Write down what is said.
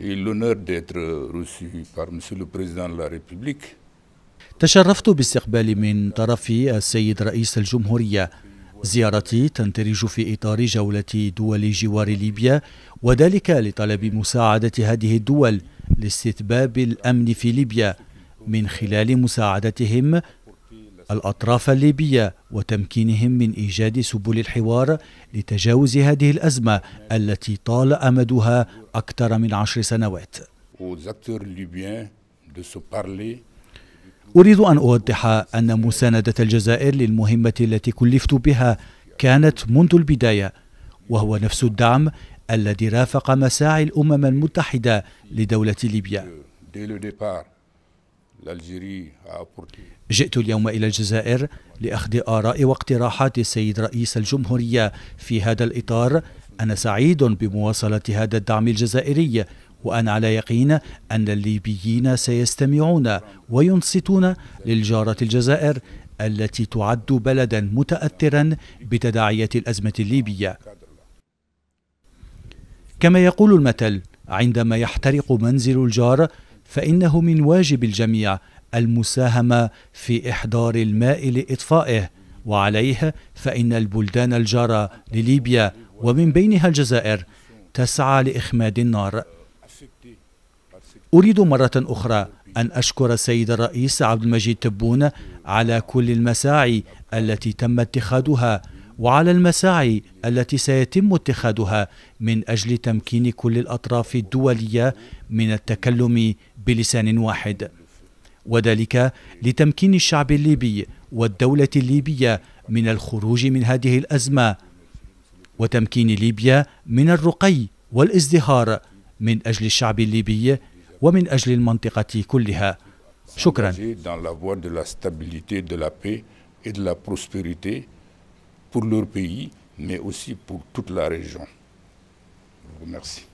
J'ai l'honneur d'être reçu par Monsieur le Président de la République. تشرفت باستقبال من طرف السيد رئيس الجمهورية زيارتي تندرج في إطار جولة دول جوار ليبيا وذلك لطلب مساعدة هذه الدول لاستتباب الأمن في ليبيا من خلال مساعدتهم الأطراف الليبية وتمكينهم من إيجاد سبل الحوار لتجاوز هذه الأزمة التي طال أمدها أكثر من عشر سنوات أريد أن أوضح أن مساندة الجزائر للمهمة التي كلفت بها كانت منذ البداية وهو نفس الدعم الذي رافق مساعي الأمم المتحدة لدولة ليبيا جئت اليوم إلى الجزائر لأخذ آراء واقتراحات السيد رئيس الجمهورية في هذا الإطار أنا سعيد بمواصلة هذا الدعم الجزائري وأنا على يقين أن الليبيين سيستمعون وينصتون للجارة الجزائر التي تعد بلدا متأثرا بتداعيات الأزمة الليبية كما يقول المثل عندما يحترق منزل الجار فإنه من واجب الجميع المساهمة في إحضار الماء لإطفائه وعليه فإن البلدان الجارة لليبيا ومن بينها الجزائر تسعى لإخماد النار أريد مرة أخرى أن أشكر السيد الرئيس عبد المجيد تبون على كل المساعي التي تم اتخاذها وعلى المساعي التي سيتم اتخاذها من اجل تمكين كل الاطراف الدوليه من التكلم بلسان واحد وذلك لتمكين الشعب الليبي والدوله الليبيه من الخروج من هذه الازمه وتمكين ليبيا من الرقي والازدهار من اجل الشعب الليبي ومن اجل المنطقه كلها شكرا pour leur pays, mais aussi pour toute la région. Je vous remercie.